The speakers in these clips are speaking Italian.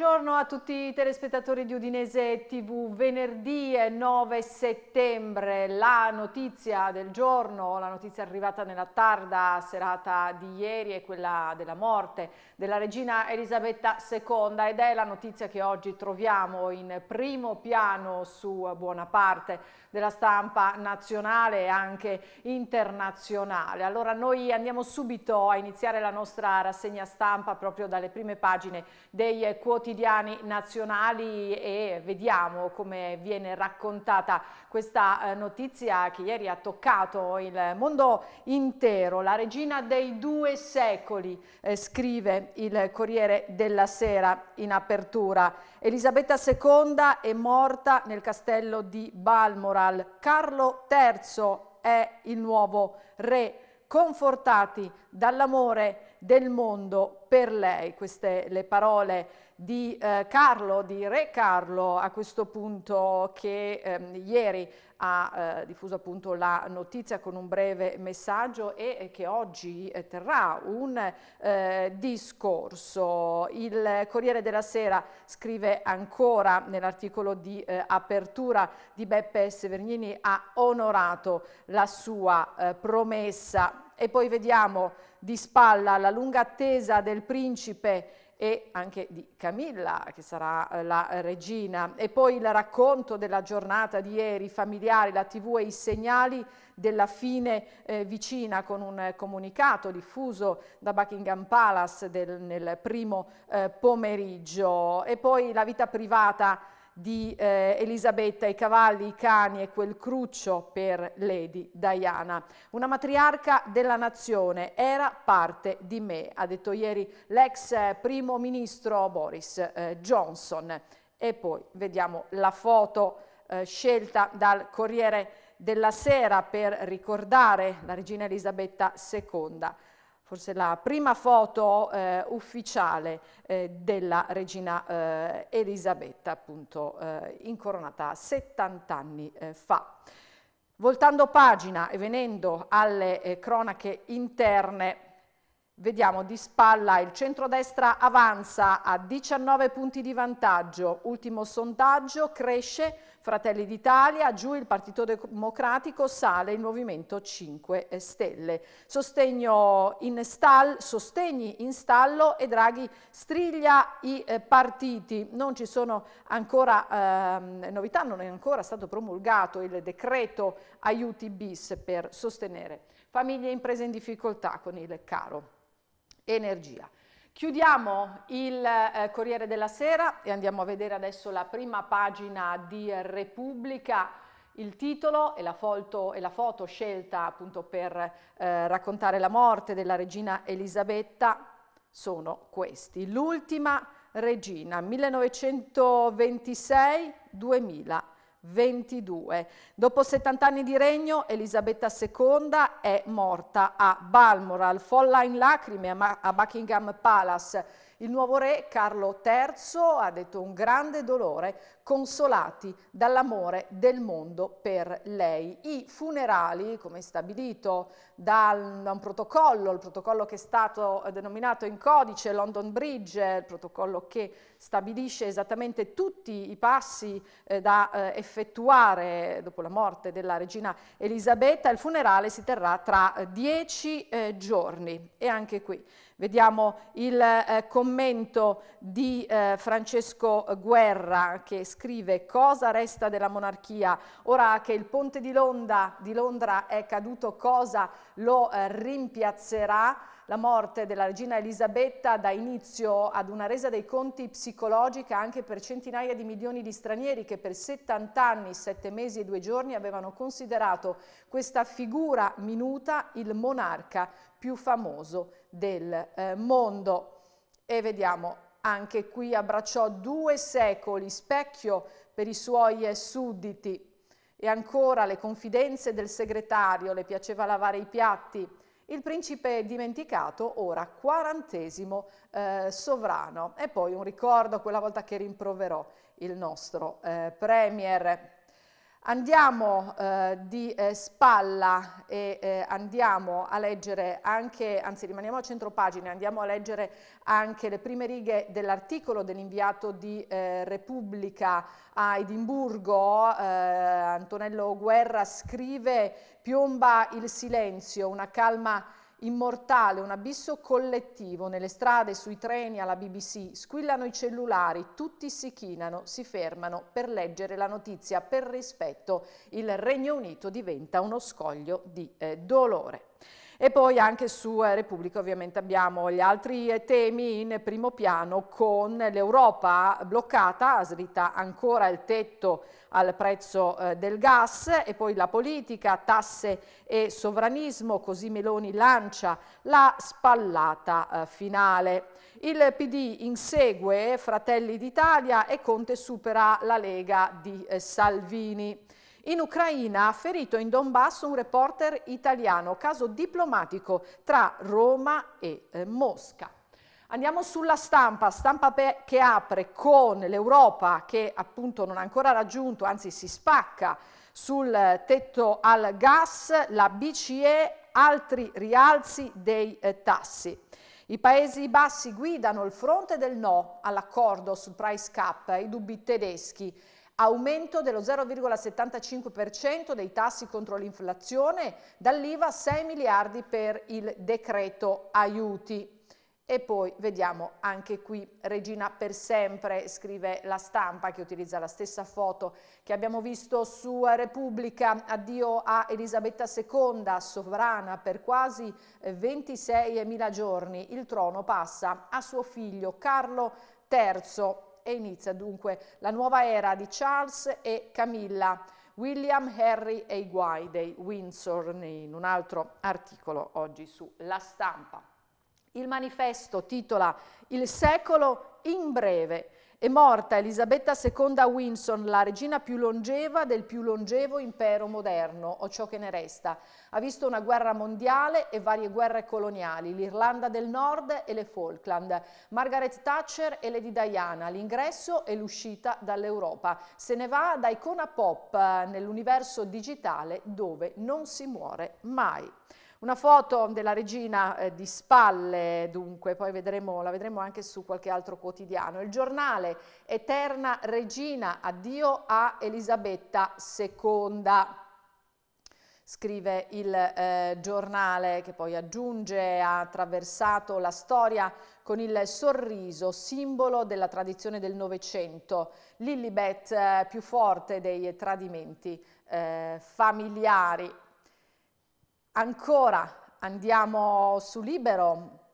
buongiorno a tutti i telespettatori di Udinese TV. Venerdì 9 settembre, la notizia del giorno, la notizia arrivata nella tarda serata di ieri è quella della morte della regina Elisabetta II ed è la notizia che oggi troviamo in primo piano su buona parte della stampa nazionale e anche internazionale. Allora noi andiamo subito a iniziare la nostra rassegna stampa proprio dalle prime pagine dei quotidiani nazionali e vediamo come viene raccontata questa eh, notizia che ieri ha toccato il mondo intero. La regina dei due secoli, eh, scrive il Corriere della Sera in apertura Elisabetta II è morta nel castello di Balmoral. Carlo III è il nuovo re, confortati dall'amore del mondo per lei. Queste le parole di eh, Carlo, di Re Carlo, a questo punto che ehm, ieri ha eh, diffuso appunto la notizia con un breve messaggio e, che oggi eh, terrà un eh, discorso. Il Corriere della Sera scrive ancora nell'articolo di eh, apertura di Beppe Severgnini ha onorato la sua eh, promessa e poi vediamo di spalla la lunga attesa del del principe e anche di Camilla, che sarà eh, la regina. E poi il racconto della giornata di ieri, i familiari, la tv e i segnali della fine eh, vicina con un eh, comunicato diffuso da Buckingham Palace del, nel primo eh, pomeriggio. E poi la vita privata di eh, Elisabetta, i cavalli, i cani e quel cruccio per Lady Diana. Una matriarca della nazione era parte di me, ha detto ieri l'ex eh, primo ministro Boris eh, Johnson. E poi vediamo la foto eh, scelta dal Corriere della Sera per ricordare la regina Elisabetta II forse la prima foto eh, ufficiale eh, della regina eh, Elisabetta, appunto eh, incoronata 70 anni eh, fa. Voltando pagina e venendo alle eh, cronache interne, Vediamo di spalla il centrodestra avanza a 19 punti di vantaggio, ultimo sondaggio cresce Fratelli d'Italia, giù il Partito Democratico sale il Movimento 5 Stelle. In stall, sostegni in stallo e Draghi striglia i eh, partiti. Non ci sono ancora eh, novità, non è ancora stato promulgato il decreto aiuti bis per sostenere famiglie e imprese in difficoltà con il caro energia. Chiudiamo il eh, Corriere della Sera e andiamo a vedere adesso la prima pagina di Repubblica. Il titolo e la, foto, e la foto scelta appunto per eh, raccontare la morte della regina Elisabetta sono questi. L'ultima regina, 1926-2000. 22. Dopo 70 anni di regno, Elisabetta II è morta a Balmoral, folla in lacrime a Buckingham Palace il nuovo re Carlo III ha detto un grande dolore, consolati dall'amore del mondo per lei. I funerali, come stabilito da un protocollo, il protocollo che è stato denominato in codice London Bridge, il protocollo che stabilisce esattamente tutti i passi eh, da eh, effettuare dopo la morte della regina Elisabetta, il funerale si terrà tra eh, dieci eh, giorni e anche qui Vediamo il eh, commento di eh, Francesco Guerra che scrive cosa resta della monarchia ora che il ponte di Londra, di Londra è caduto cosa lo eh, rimpiazzerà? La morte della regina Elisabetta dà inizio ad una resa dei conti psicologica anche per centinaia di milioni di stranieri che per 70 anni, 7 mesi e 2 giorni avevano considerato questa figura minuta il monarca più famoso del eh, mondo. E vediamo, anche qui abbracciò due secoli, specchio per i suoi sudditi. E ancora le confidenze del segretario, le piaceva lavare i piatti. Il principe dimenticato, ora quarantesimo eh, sovrano. E poi un ricordo, quella volta che rimproverò il nostro eh, premier. Andiamo eh, di eh, spalla e eh, andiamo a leggere anche, anzi rimaniamo a centro pagina, andiamo a leggere anche le prime righe dell'articolo dell'inviato di eh, Repubblica a Edimburgo. Eh, Antonello Guerra scrive piomba il silenzio, una calma immortale, un abisso collettivo, nelle strade, sui treni, alla BBC, squillano i cellulari, tutti si chinano, si fermano per leggere la notizia, per rispetto il Regno Unito diventa uno scoglio di eh, dolore. E poi anche su eh, Repubblica ovviamente abbiamo gli altri eh, temi in primo piano con l'Europa bloccata, slitta ancora il tetto al prezzo eh, del gas e poi la politica, tasse e sovranismo, così Meloni lancia la spallata finale. Il PD insegue Fratelli d'Italia e Conte supera la Lega di Salvini. In Ucraina ha ferito in Donbass un reporter italiano, caso diplomatico tra Roma e eh, Mosca. Andiamo sulla stampa, stampa che apre con l'Europa che appunto non ha ancora raggiunto, anzi si spacca sul eh, tetto al gas, la BCE, altri rialzi dei eh, tassi. I Paesi Bassi guidano il fronte del no all'accordo sul price cap, i dubbi tedeschi aumento dello 0,75% dei tassi contro l'inflazione, dall'IVA 6 miliardi per il decreto aiuti. E poi vediamo anche qui Regina per sempre, scrive la stampa che utilizza la stessa foto che abbiamo visto su Repubblica, addio a Elisabetta II, sovrana per quasi 26.000 eh, giorni, il trono passa a suo figlio Carlo III e inizia dunque la nuova era di Charles e Camilla, William Henry e i guai dei Windsor in un altro articolo oggi su La Stampa. Il manifesto titola Il secolo in breve è morta Elisabetta II Winson, la regina più longeva del più longevo impero moderno, o ciò che ne resta. Ha visto una guerra mondiale e varie guerre coloniali, l'Irlanda del Nord e le Falkland, Margaret Thatcher e Lady Diana, l'ingresso e l'uscita dall'Europa. Se ne va da icona pop eh, nell'universo digitale dove non si muore mai. Una foto della regina eh, di spalle, dunque, poi vedremo, la vedremo anche su qualche altro quotidiano. Il giornale Eterna Regina, addio a Elisabetta II. Scrive il eh, giornale che poi aggiunge, ha attraversato la storia con il sorriso, simbolo della tradizione del Novecento, Lilibet eh, più forte dei tradimenti eh, familiari. Ancora andiamo su Libero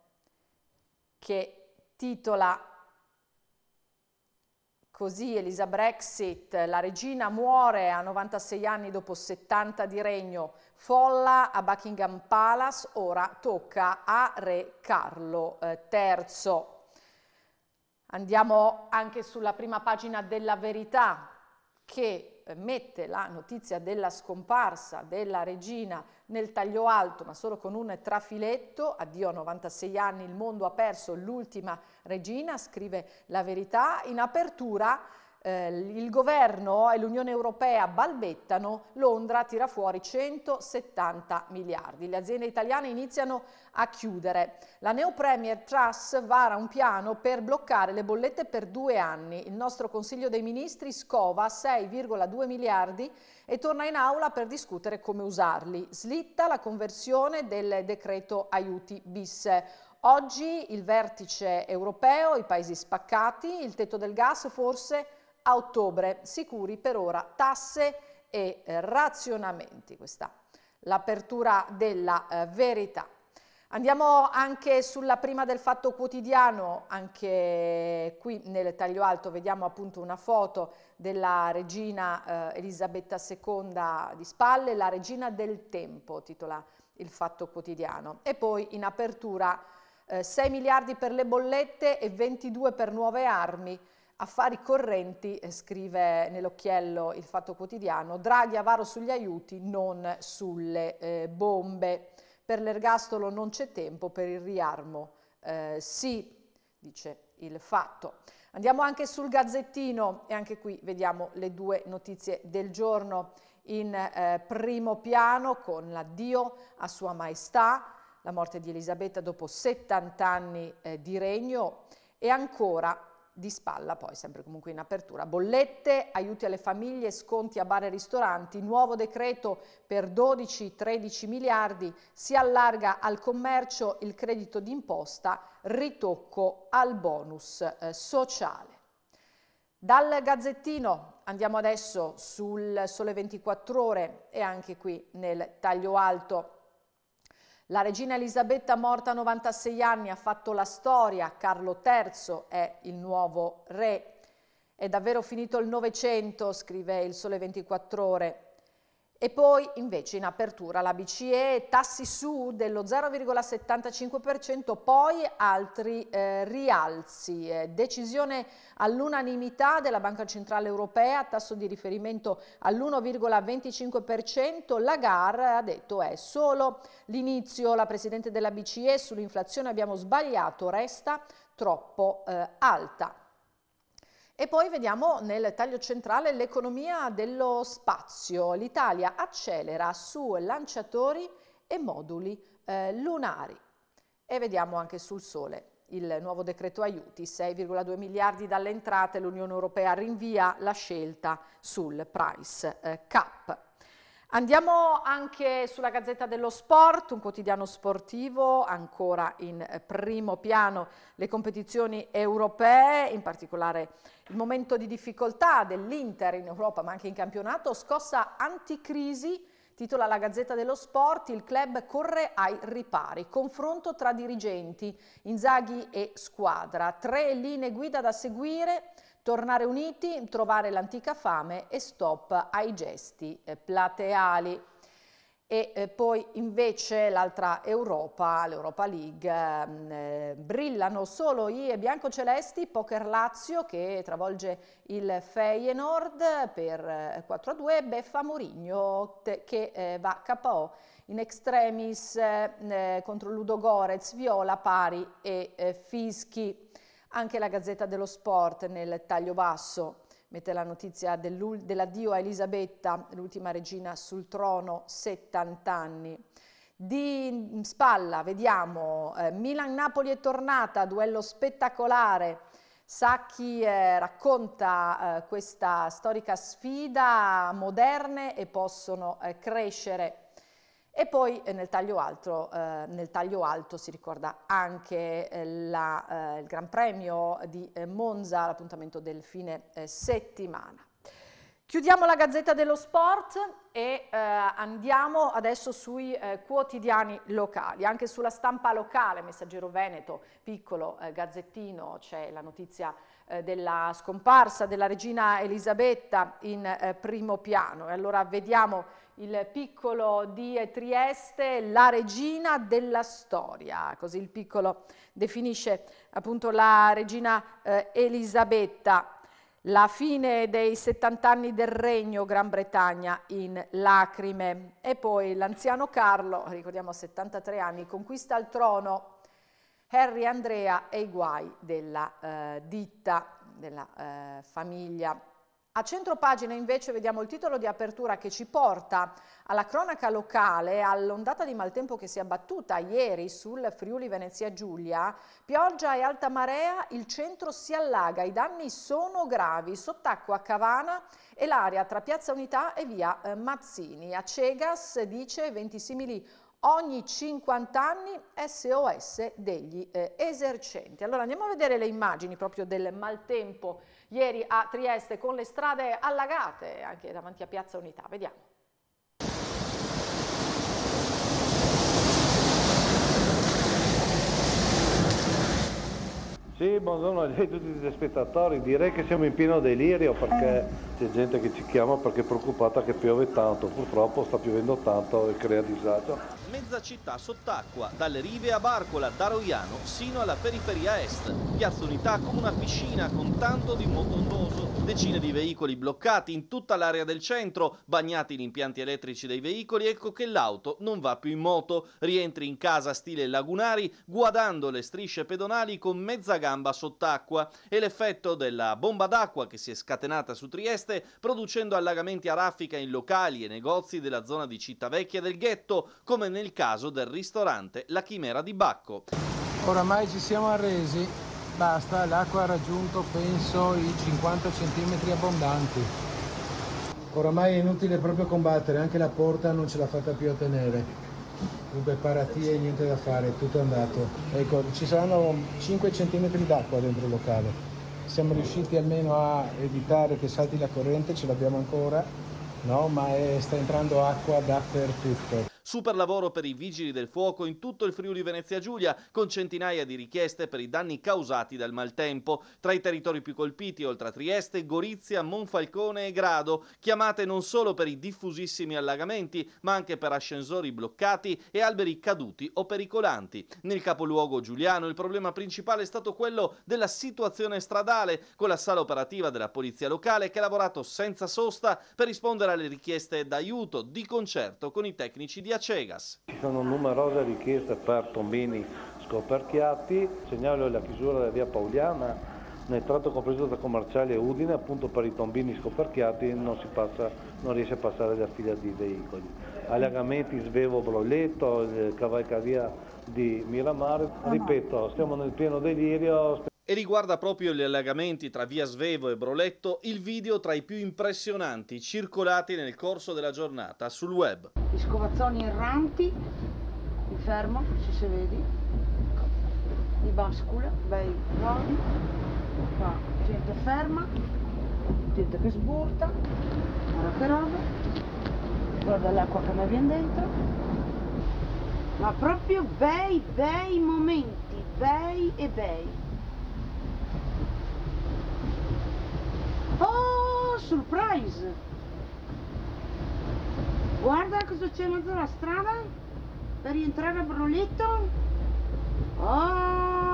che titola Così Elisa Brexit, la regina muore a 96 anni dopo 70 di regno, folla a Buckingham Palace, ora tocca a Re Carlo III. Eh, andiamo anche sulla prima pagina della verità che mette la notizia della scomparsa della regina nel taglio alto, ma solo con un trafiletto, addio a 96 anni, il mondo ha perso l'ultima regina, scrive la verità, in apertura eh, il governo e l'Unione Europea balbettano, Londra tira fuori 170 miliardi. Le aziende italiane iniziano a chiudere. La Neo Premier Truss vara un piano per bloccare le bollette per due anni. Il nostro Consiglio dei Ministri scova 6,2 miliardi e torna in aula per discutere come usarli. Slitta la conversione del decreto aiuti bis. Oggi il vertice europeo, i paesi spaccati, il tetto del gas forse a ottobre, sicuri per ora tasse e eh, razionamenti. Questa l'apertura della eh, verità. Andiamo anche sulla prima del fatto quotidiano, anche qui nel taglio alto vediamo appunto una foto della regina eh, Elisabetta II di spalle, la regina del tempo, titola il fatto quotidiano. E poi in apertura eh, 6 miliardi per le bollette e 22 per nuove armi, Affari correnti, eh, scrive nell'occhiello il Fatto Quotidiano, Draghi avaro sugli aiuti, non sulle eh, bombe. Per l'ergastolo non c'è tempo, per il riarmo eh, sì, dice il Fatto. Andiamo anche sul Gazzettino e anche qui vediamo le due notizie del giorno in eh, primo piano con l'addio a Sua Maestà, la morte di Elisabetta dopo 70 anni eh, di regno e ancora di spalla poi sempre comunque in apertura. Bollette, aiuti alle famiglie, sconti a bar e ristoranti, nuovo decreto per 12-13 miliardi, si allarga al commercio il credito d'imposta, ritocco al bonus eh, sociale. Dal Gazzettino andiamo adesso sul Sole 24 Ore e anche qui nel taglio alto la regina Elisabetta, morta a 96 anni, ha fatto la storia, Carlo III è il nuovo re. È davvero finito il Novecento, scrive il Sole 24 Ore. E poi invece in apertura la BCE tassi su dello 0,75%, poi altri eh, rialzi. Eh, decisione all'unanimità della Banca Centrale Europea, tasso di riferimento all'1,25%. Lagarde ha detto è solo l'inizio. La Presidente della BCE sull'inflazione abbiamo sbagliato, resta troppo eh, alta. E poi vediamo nel taglio centrale l'economia dello spazio. L'Italia accelera su lanciatori e moduli eh, lunari. E vediamo anche sul Sole il nuovo decreto aiuti, 6,2 miliardi dalle entrate, l'Unione Europea rinvia la scelta sul price eh, cap. Andiamo anche sulla Gazzetta dello Sport, un quotidiano sportivo, ancora in eh, primo piano le competizioni europee, in particolare il momento di difficoltà dell'Inter in Europa ma anche in campionato, scossa anticrisi, titola la Gazzetta dello Sport, il club corre ai ripari, confronto tra dirigenti, Inzaghi e squadra, tre linee guida da seguire, tornare uniti, trovare l'antica fame e stop ai gesti eh, plateali e eh, poi invece l'altra Europa, l'Europa League, ehm, eh, brillano solo i biancocelesti, Poker Lazio che travolge il Feyenoord per eh, 4-2, Beffa Mourinho che eh, va KO in extremis eh, contro Ludo Gorez, Viola Pari e Fischi. Anche la Gazzetta dello Sport nel taglio basso mette la notizia dell'addio a Elisabetta, l'ultima regina sul trono, 70 anni. Di spalla vediamo eh, Milan-Napoli è tornata, duello spettacolare. Sacchi eh, racconta eh, questa storica sfida moderne e possono eh, crescere e poi eh, nel taglio, alto, eh, nel taglio alto si ricorda anche eh, la, eh, il Gran Premio di eh, Monza, l'appuntamento del fine settimana. Chiudiamo la Gazzetta dello Sport e eh, andiamo adesso sui eh, quotidiani locali, anche sulla stampa locale, Messaggero Veneto, piccolo eh, gazzettino, c'è la notizia eh, della scomparsa della regina Elisabetta in eh, primo piano. E allora vediamo il piccolo di Trieste, la regina della storia, così il piccolo definisce appunto la regina eh, Elisabetta la fine dei 70 anni del regno Gran Bretagna in lacrime e poi l'anziano Carlo, ricordiamo 73 anni, conquista il trono Harry Andrea e i guai della eh, ditta, della eh, famiglia a centro pagina invece vediamo il titolo di apertura che ci porta alla cronaca locale, all'ondata di maltempo che si è abbattuta ieri sul Friuli Venezia Giulia. Pioggia e alta marea, il centro si allaga, i danni sono gravi, sott'acqua a Cavana e l'area tra Piazza Unità e via eh, Mazzini. A Cegas dice 20 simili ogni 50 anni SOS degli eh, esercenti. Allora andiamo a vedere le immagini proprio del maltempo ieri a Trieste con le strade allagate anche davanti a Piazza Unità. Vediamo. Sì, buongiorno a tutti gli spettatori. Direi che siamo in pieno delirio perché c'è gente che ci chiama perché è preoccupata che piove tanto. Purtroppo sta piovendo tanto e crea disagio. Mezza città sott'acqua, dalle rive a Barcola, da Roiano sino alla periferia est. Piazza Unità come una piscina con tanto di moto ondoso Decine di veicoli bloccati in tutta l'area del centro, bagnati in impianti elettrici dei veicoli, ecco che l'auto non va più in moto, rientri in casa stile lagunari, guadando le strisce pedonali con mezza gamba sott'acqua e l'effetto della bomba d'acqua che si è scatenata su Trieste, producendo allagamenti a raffica in locali e negozi della zona di Città Vecchia del ghetto, come nel caso del ristorante La Chimera di Bacco. Oramai ci siamo arresi basta l'acqua ha raggiunto penso i 50 cm abbondanti oramai è inutile proprio combattere anche la porta non ce l'ha fatta più a tenere dunque paratie niente da fare tutto è andato ecco ci saranno 5 cm d'acqua dentro il locale siamo riusciti almeno a evitare che salti la corrente ce l'abbiamo ancora no ma è, sta entrando acqua dappertutto Super lavoro per i vigili del fuoco in tutto il Friuli Venezia Giulia, con centinaia di richieste per i danni causati dal maltempo. Tra i territori più colpiti, oltre a Trieste, Gorizia, Monfalcone e Grado, chiamate non solo per i diffusissimi allagamenti, ma anche per ascensori bloccati e alberi caduti o pericolanti. Nel capoluogo giuliano il problema principale è stato quello della situazione stradale, con la sala operativa della polizia locale che ha lavorato senza sosta per rispondere alle richieste d'aiuto di concerto con i tecnici di Via Cegas. Ci sono numerose richieste per tombini scoperchiati, segnalo la chiusura della via Pauliana, nel tratto compreso tra commerciale e Udine, appunto per i tombini scoperchiati non, si passa, non riesce a passare la fila di veicoli. Allagamenti Svevo Broletto, eh, Cavalcavia di Miramare, ripeto, stiamo nel pieno delirio e riguarda proprio gli allagamenti tra Via Svevo e Broletto, il video tra i più impressionanti circolati nel corso della giornata sul web. Gli scovazzoni erranti, mi fermo, se si vedi, di bascula, bei ruoli, qua gente ferma, gente che sburta, guarda che roba, guarda l'acqua che mi viene dentro, ma proprio bei, bei momenti, bei e bei. Oh, surprise! Guarda cosa c'è in mezzo alla strada per rientrare a Broletto. Ok.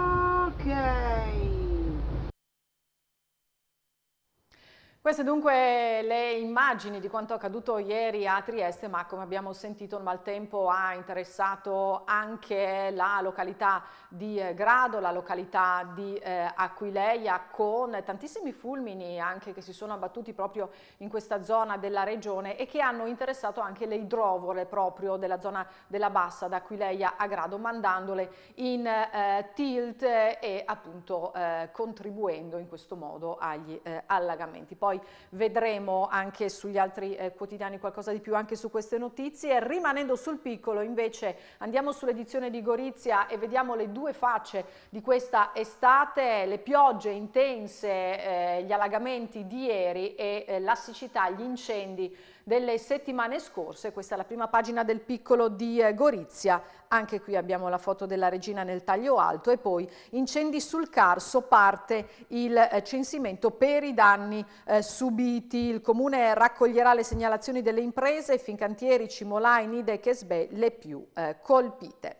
Queste dunque le immagini di quanto accaduto ieri a Trieste, ma come abbiamo sentito il maltempo ha interessato anche la località di eh, Grado, la località di eh, Aquileia, con tantissimi fulmini anche che si sono abbattuti proprio in questa zona della regione e che hanno interessato anche le idrovole proprio della zona della Bassa, da Aquileia a Grado, mandandole in eh, tilt e appunto eh, contribuendo in questo modo agli eh, allagamenti. Poi vedremo anche sugli altri eh, quotidiani qualcosa di più anche su queste notizie. Rimanendo sul piccolo invece andiamo sull'edizione di Gorizia e vediamo le due facce di questa estate, le piogge intense, eh, gli allagamenti di ieri e eh, la siccità, gli incendi delle settimane scorse, questa è la prima pagina del piccolo di eh, Gorizia, anche qui abbiamo la foto della regina nel taglio alto e poi incendi sul Carso parte il eh, censimento per i danni eh, subiti, il comune raccoglierà le segnalazioni delle imprese, Fincantieri, Cimolai, Nide e Chesbe le più eh, colpite.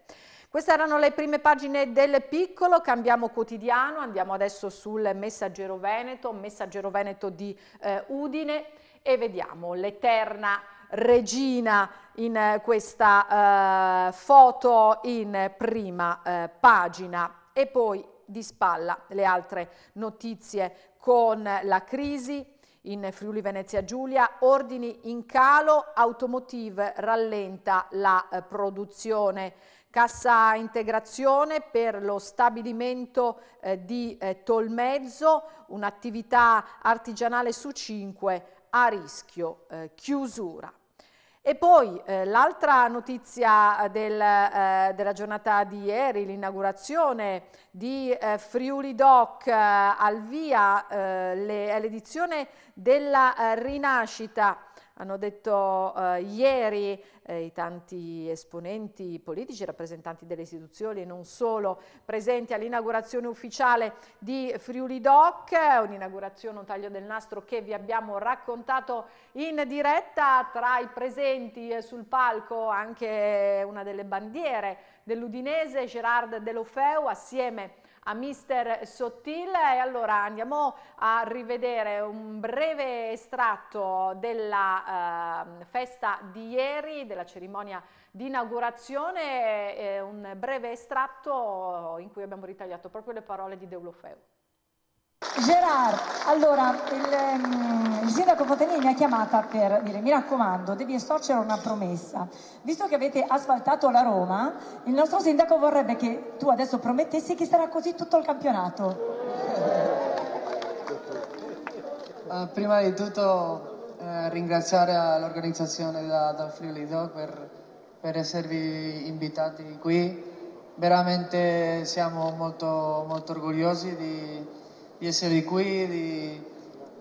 Queste erano le prime pagine del piccolo, cambiamo quotidiano, andiamo adesso sul Messaggero Veneto, Messaggero Veneto di eh, Udine e vediamo l'eterna regina in eh, questa eh, foto in prima eh, pagina e poi di spalla le altre notizie con la crisi in Friuli Venezia Giulia, ordini in calo, automotive rallenta la eh, produzione. Cassa integrazione per lo stabilimento eh, di eh, Tolmezzo, un'attività artigianale su 5 a rischio eh, chiusura. E poi eh, l'altra notizia eh, del, eh, della giornata di ieri, l'inaugurazione di eh, Friuli Doc eh, al via, l'edizione della rinascita, hanno detto ieri eh, i tanti esponenti politici, rappresentanti delle istituzioni e non solo presenti all'inaugurazione ufficiale di Friuli Doc, un'inaugurazione, un taglio del nastro che vi abbiamo raccontato in diretta tra i presenti sul palco anche una delle bandiere dell'Udinese, Gerard Delofeu, assieme a Mister Sottil e allora andiamo a rivedere un breve estratto della eh, festa di ieri, della cerimonia di inaugurazione, eh, eh, un breve estratto in cui abbiamo ritagliato proprio le parole di Deulofeu. Gerard, allora il, ehm, il sindaco Fontanini mi ha chiamata per dire mi raccomando devi estorcere una promessa, visto che avete asfaltato la Roma il nostro sindaco vorrebbe che tu adesso promettessi che sarà così tutto il campionato. Uh, prima di tutto uh, ringraziare l'organizzazione da, da Friuli Doc per, per, esservi invitati qui. Veramente siamo molto, molto orgogliosi di, di essere qui, di,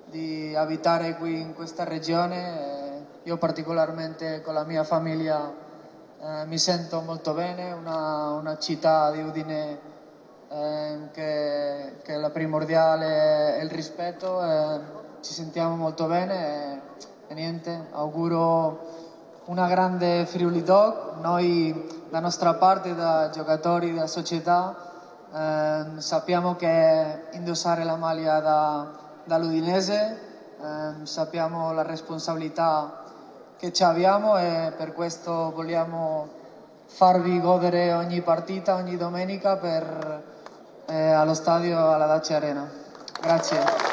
di, abitare qui in questa regione. Eh, io particolarmente con la mia famiglia uh, mi sento molto bene, una, una città di Udine che, che, la primordiale è il rispetto. E, ci sentiamo molto bene e, eh, e niente, auguro una grande Friuli Dog, noi da nostra parte, da giocatori, da società, eh, sappiamo che indossare la maglia da, dall'Udinese, eh, sappiamo la responsabilità che ci abbiamo e per questo vogliamo farvi godere ogni partita, ogni domenica per, eh, allo stadio alla Dacia Arena. Grazie.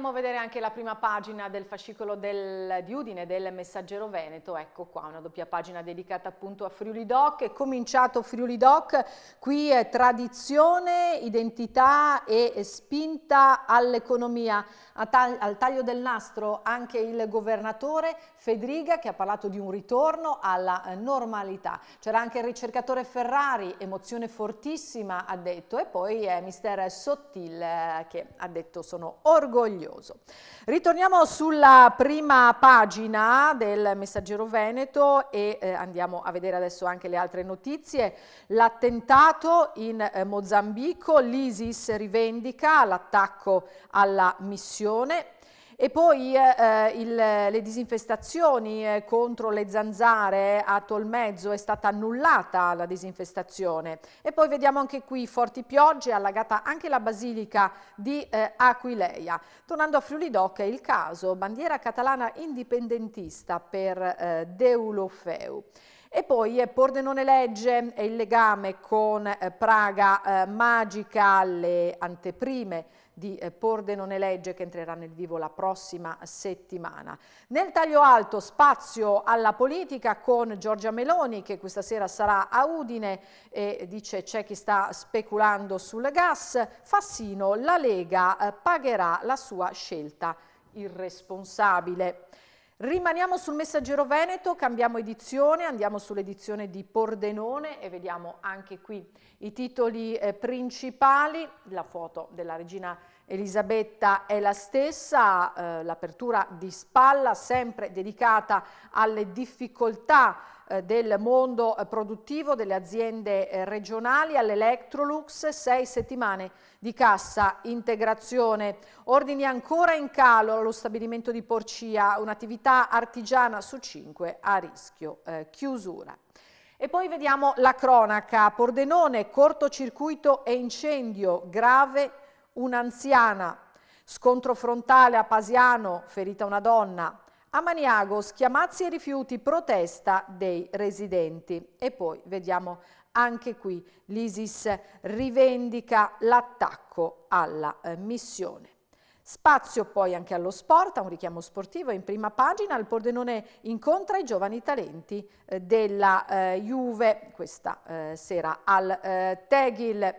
andiamo a vedere anche la prima pagina del fascicolo del, di Udine del Messaggero Veneto, ecco qua una doppia pagina dedicata appunto a Friuli Doc, è cominciato Friuli Doc, qui è tradizione, identità e spinta all'economia, al taglio del nastro anche il governatore Fedriga che ha parlato di un ritorno alla eh, normalità, c'era anche il ricercatore Ferrari, emozione fortissima ha detto e poi è mister Sottil eh, che ha detto sono orgoglioso curioso. Ritorniamo sulla prima pagina del Messaggero Veneto e eh, andiamo a vedere adesso anche le altre notizie. L'attentato in eh, Mozambico, l'ISIS rivendica l'attacco alla missione e poi eh, eh, il, le disinfestazioni eh, contro le zanzare a Tolmezzo è stata annullata la disinfestazione. E poi vediamo anche qui forti piogge, allagata anche la basilica di eh, Aquileia. Tornando a Friulidocca è il caso, bandiera catalana indipendentista per eh, Deulofeu. E poi eh, Pordenone Legge e il legame con Praga Magica, le anteprime di eh, Pordenone Legge che entrerà nel vivo la prossima settimana. Nel taglio alto spazio alla politica con Giorgia Meloni che questa sera sarà a Udine e dice c'è chi sta speculando sul gas. Fassino, la Lega eh, pagherà la sua scelta irresponsabile. Rimaniamo sul messaggero Veneto, cambiamo edizione, andiamo sull'edizione di Pordenone e vediamo anche qui i titoli eh, principali, la foto della regina Elisabetta è la stessa, eh, l'apertura di spalla sempre dedicata alle difficoltà eh, del mondo eh, produttivo delle aziende eh, regionali, all'Electrolux, sei settimane di cassa integrazione. Ordini ancora in calo allo stabilimento di Porcia, un'attività artigiana su cinque a rischio eh, chiusura. E poi vediamo la cronaca. Pordenone, cortocircuito e incendio grave un'anziana, scontro frontale a Pasiano, ferita una donna, a Maniago schiamazzi e rifiuti, protesta dei residenti. E poi vediamo anche qui l'ISIS rivendica l'attacco alla eh, missione. Spazio poi anche allo sport, a un richiamo sportivo in prima pagina, il Pordenone incontra i giovani talenti eh, della eh, Juve questa eh, sera al eh, Tegil.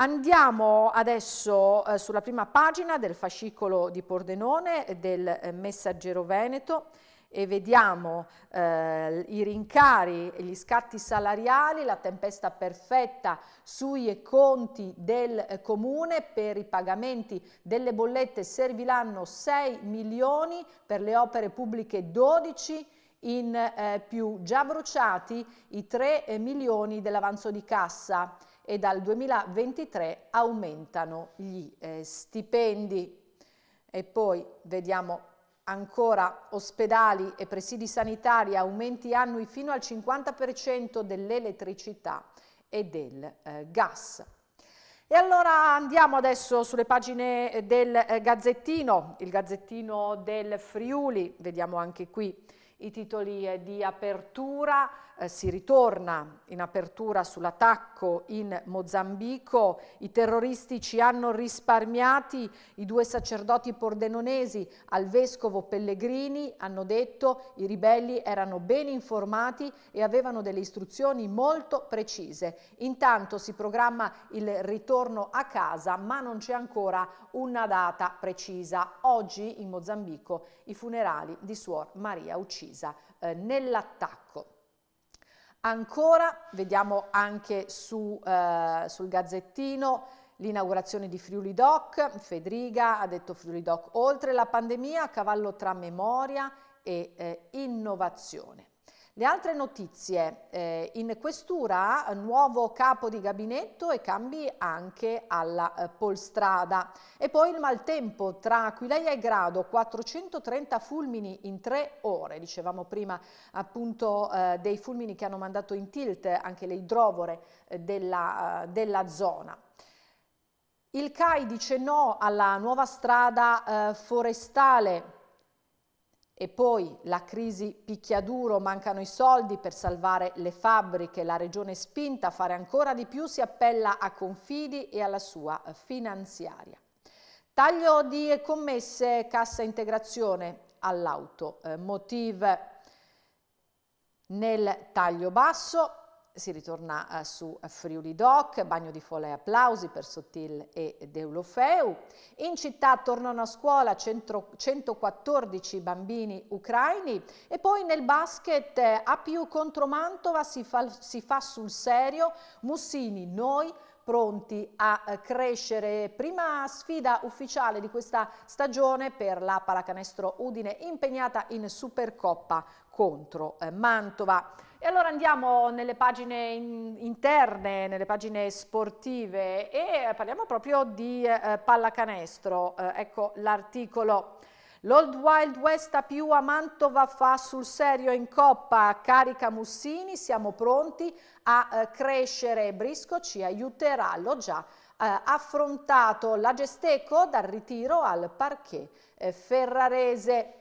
Andiamo adesso eh, sulla prima pagina del fascicolo di Pordenone eh, del eh, Messaggero Veneto e vediamo eh, i rincari, gli scatti salariali, la tempesta perfetta sui conti del eh, comune per i pagamenti delle bollette serviranno 6 milioni, per le opere pubbliche 12 in eh, più, già bruciati i 3 eh, milioni dell'avanzo di cassa e dal 2023 aumentano gli eh, stipendi. E poi vediamo ancora ospedali e presidi sanitari, aumenti annui fino al 50% dell'elettricità e del eh, gas. E allora andiamo adesso sulle pagine eh, del eh, Gazzettino, il Gazzettino del Friuli, vediamo anche qui i titoli eh, di apertura. Eh, si ritorna in apertura sull'attacco in Mozambico, i terroristi ci hanno risparmiati, i due sacerdoti pordenonesi al vescovo Pellegrini hanno detto i ribelli erano ben informati e avevano delle istruzioni molto precise. Intanto si programma il ritorno a casa ma non c'è ancora una data precisa. Oggi in Mozambico i funerali di Suor Maria uccisa eh, nell'attacco. Ancora, vediamo anche su, eh, sul gazzettino, l'inaugurazione di Friuli Doc, Federica ha detto Friuli Doc, oltre la pandemia, cavallo tra memoria e eh, innovazione. Le altre notizie, eh, in questura nuovo capo di gabinetto e cambi anche alla eh, Polstrada. E poi il maltempo tra Aquileia e Grado, 430 fulmini in tre ore, dicevamo prima appunto eh, dei fulmini che hanno mandato in tilt anche le idrovore eh, della, eh, della zona. Il CAI dice no alla nuova strada eh, forestale e poi la crisi picchiaduro, mancano i soldi per salvare le fabbriche, la regione spinta a fare ancora di più si appella a Confidi e alla sua eh, finanziaria. Taglio di commesse, cassa integrazione all'auto, eh, motiv nel taglio basso, si ritorna eh, su eh, Friuli Doc, bagno di folle e applausi per Sottil e Deulofeu. In città tornano a scuola 114 bambini ucraini e poi nel basket eh, a più contro Mantova si fa, si fa sul serio Mussini, noi pronti a crescere. Prima sfida ufficiale di questa stagione per la pallacanestro Udine impegnata in Supercoppa contro Mantova. E allora andiamo nelle pagine interne, nelle pagine sportive e parliamo proprio di eh, pallacanestro. Eh, ecco l'articolo. L'Old Wild West a più a Mantova fa sul serio in coppa, carica Mussini, siamo pronti a eh, crescere, Brisco ci aiuterà, l'ho già eh, affrontato la Gesteco dal ritiro al parquet eh, ferrarese.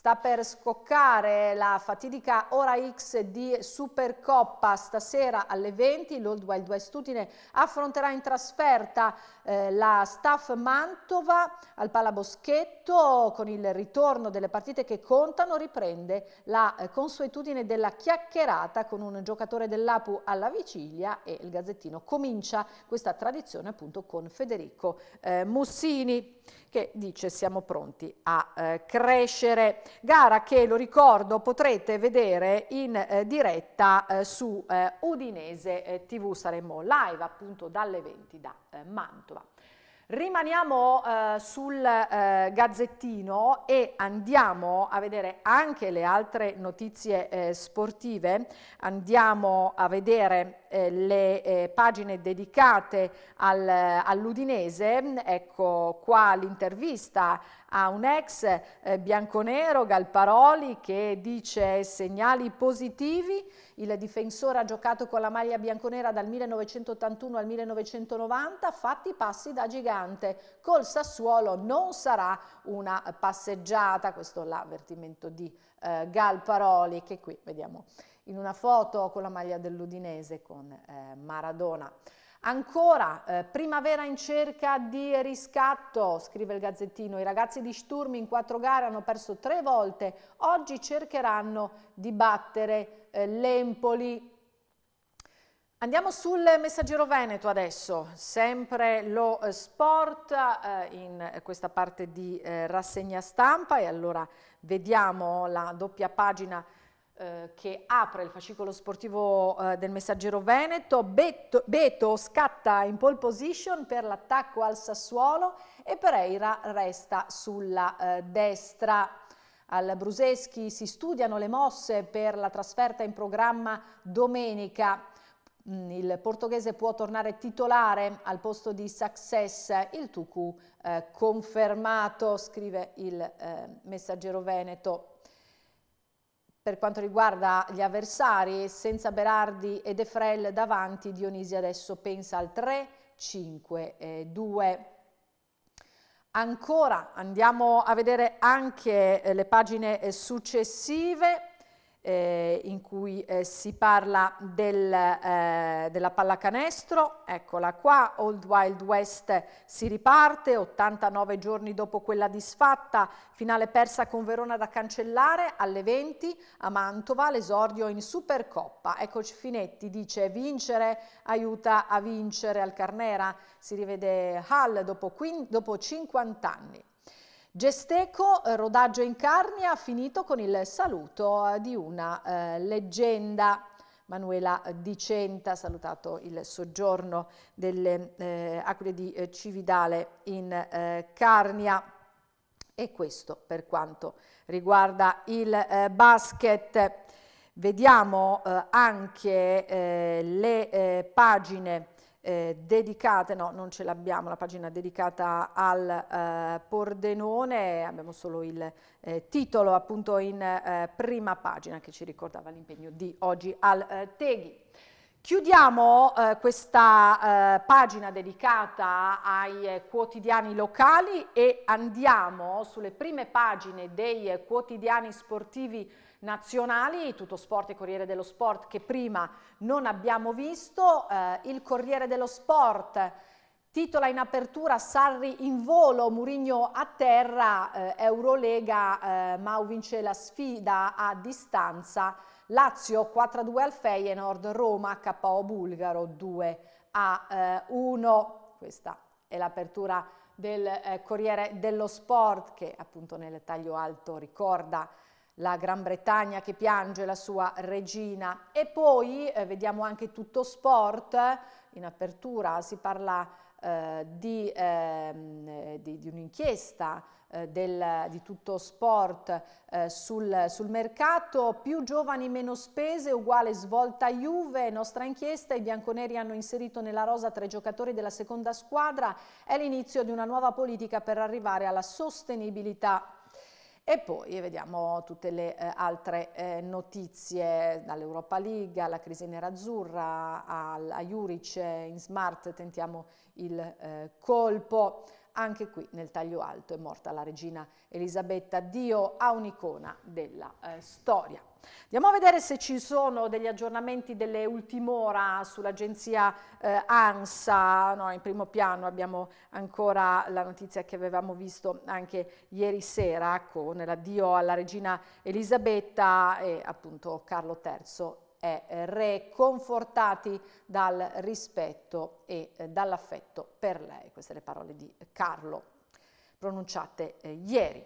Sta per scoccare la fatidica ora X di Supercoppa. Stasera alle 20 l'Old Wild West Utine affronterà in trasferta eh, la Staff Mantova al Palaboschetto con il ritorno delle partite che contano. Riprende la eh, consuetudine della chiacchierata con un giocatore dell'Apu alla vigilia e il Gazzettino comincia questa tradizione appunto con Federico eh, Mussini che dice siamo pronti a eh, crescere gara che, lo ricordo, potrete vedere in eh, diretta eh, su eh, Udinese eh, TV. Saremo live appunto dalle 20 da eh, Mantova. Rimaniamo eh, sul gazzettino e andiamo a vedere anche le altre notizie sportive. Andiamo a vedere eh, le eh, pagine dedicate al, all'Udinese, ecco qua l'intervista a un ex eh, bianconero, Galparoli, che dice segnali positivi, il difensore ha giocato con la maglia bianconera dal 1981 al 1990, fatti passi da gigante, col Sassuolo non sarà una passeggiata, questo l'avvertimento di eh, Galparoli che qui vediamo in una foto con la maglia dell'Udinese con eh, Maradona. Ancora, eh, primavera in cerca di riscatto, scrive il Gazzettino. I ragazzi di Sturmi in quattro gare hanno perso tre volte. Oggi cercheranno di battere eh, l'Empoli. Andiamo sul messaggero Veneto adesso, sempre lo eh, sport eh, in questa parte di eh, rassegna stampa e allora vediamo la doppia pagina eh, che apre il fascicolo sportivo eh, del messaggero Veneto, Beto, Beto, scatta in pole position per l'attacco al Sassuolo e Pereira resta sulla eh, destra. Al Bruseschi si studiano le mosse per la trasferta in programma domenica. Mm, il portoghese può tornare titolare al posto di Success, il Tucu eh, confermato, scrive il eh, messaggero Veneto per quanto riguarda gli avversari, senza Berardi e De Frel davanti, Dionisi adesso pensa al 3, 5, 2. Ancora andiamo a vedere anche eh, le pagine eh, successive eh, in cui eh, si parla del, eh, della pallacanestro, eccola qua, Old Wild West si riparte, 89 giorni dopo quella disfatta, finale persa con Verona da cancellare, alle 20 a Mantova l'esordio in Supercoppa, eccoci Finetti dice vincere aiuta a vincere al Carnera, si rivede Hall dopo, dopo 50 anni. Gesteco, eh, rodaggio in Carnia, finito con il saluto eh, di una eh, leggenda. Manuela Dicenta ha salutato il soggiorno delle eh, Aquile di eh, Cividale in eh, Carnia. E questo per quanto riguarda il eh, basket. Vediamo anche le pagine eh, dedicate, no non ce l'abbiamo la pagina dedicata al eh, Pordenone, abbiamo solo il eh, titolo appunto in eh, prima pagina che ci ricordava l'impegno di oggi al eh, Teghi. Chiudiamo eh, questa pagina dedicata ai quotidiani locali e andiamo sulle prime pagine dei quotidiani sportivi nazionali, tutto sport e Corriere dello Sport che prima non abbiamo visto, eh, il Corriere dello Sport Titola in apertura Sarri in volo, Murigno a terra, eh, Eurolega, eh, Mau vince la sfida a distanza, Lazio 4-2 al Feyenoord, Roma KO Bulgaro 2-1. Eh, Questa è l'apertura del eh, Corriere dello Sport che appunto nel taglio alto ricorda la Gran Bretagna che piange la sua regina e poi eh, vediamo anche tutto sport, in apertura si parla eh, di, ehm, eh, di, di un'inchiesta eh, del, di tutto sport eh, sul, sul, mercato. Più giovani meno spese uguale svolta Juve, nostra inchiesta. I bianconeri hanno inserito nella rosa tre giocatori della seconda squadra. È l'inizio di una nuova politica per arrivare alla sostenibilità e poi vediamo tutte le eh, altre eh, notizie dall'Europa League alla crisi nerazzurra, alla a Juric eh, in smart tentiamo il eh, colpo. Anche qui nel taglio alto è morta la regina Elisabetta Dio a un'icona della eh, storia. Andiamo a vedere se ci sono degli aggiornamenti delle ultime ora sull'agenzia eh, ANSA, no, in primo piano abbiamo ancora la notizia che avevamo visto anche ieri sera con l'addio alla regina Elisabetta e appunto Carlo III è re, confortati dal rispetto e eh, dall'affetto per lei. Queste le parole di Carlo pronunciate eh, ieri.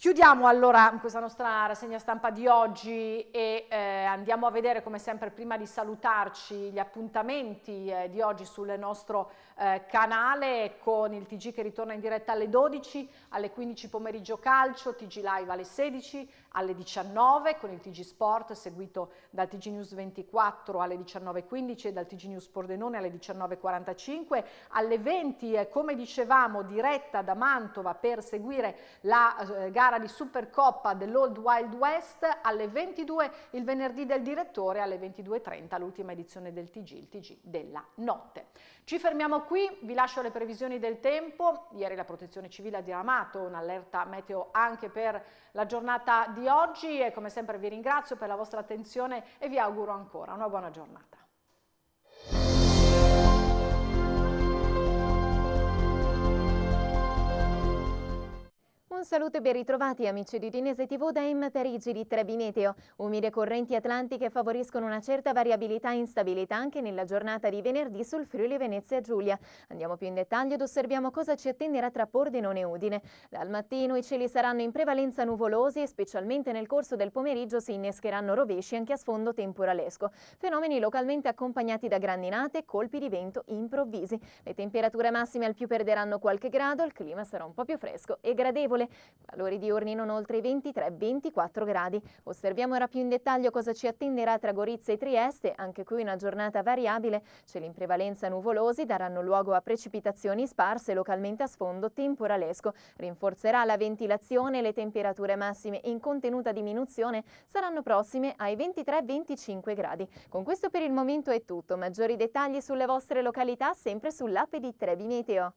Chiudiamo allora questa nostra rassegna stampa di oggi e eh, andiamo a vedere come sempre prima di salutarci gli appuntamenti eh, di oggi sul nostro eh, canale con il TG che ritorna in diretta alle 12, alle 15 pomeriggio calcio, TG Live alle 16, alle 19 con il TG Sport, seguito dal TG News 24 alle 19.15 e dal TG News Pordenone alle 19.45. Alle 20, eh, come dicevamo, diretta da Mantova per seguire la eh, gara di Supercoppa dell'Old Wild West. Alle 22 il venerdì del direttore, alle 22.30 l'ultima edizione del TG, il TG della notte. Ci fermiamo qui, vi lascio le previsioni del tempo. Ieri la Protezione Civile ha diramato un'allerta meteo anche per la giornata di oggi e come sempre vi ringrazio per la vostra attenzione e vi auguro ancora una buona giornata. Un saluto e ben ritrovati amici di Udinese TV da Emma Parigi di Trebimeteo. Umide correnti atlantiche favoriscono una certa variabilità e instabilità anche nella giornata di venerdì sul Friuli Venezia Giulia. Andiamo più in dettaglio ed osserviamo cosa ci attenderà tra Pordenone e Udine. Dal mattino i cieli saranno in prevalenza nuvolosi e specialmente nel corso del pomeriggio si innescheranno rovesci anche a sfondo temporalesco. Fenomeni localmente accompagnati da grandinate e colpi di vento improvvisi. Le temperature massime al più perderanno qualche grado, il clima sarà un po' più fresco e gradevole valori diurni non oltre i 23-24 gradi. Osserviamo ora più in dettaglio cosa ci attenderà tra Gorizia e Trieste, anche qui una giornata variabile, cieli in prevalenza nuvolosi daranno luogo a precipitazioni sparse localmente a sfondo temporalesco, rinforzerà la ventilazione, le temperature massime in contenuta diminuzione saranno prossime ai 23-25 gradi. Con questo per il momento è tutto, maggiori dettagli sulle vostre località sempre sull'app di Trebi Meteo.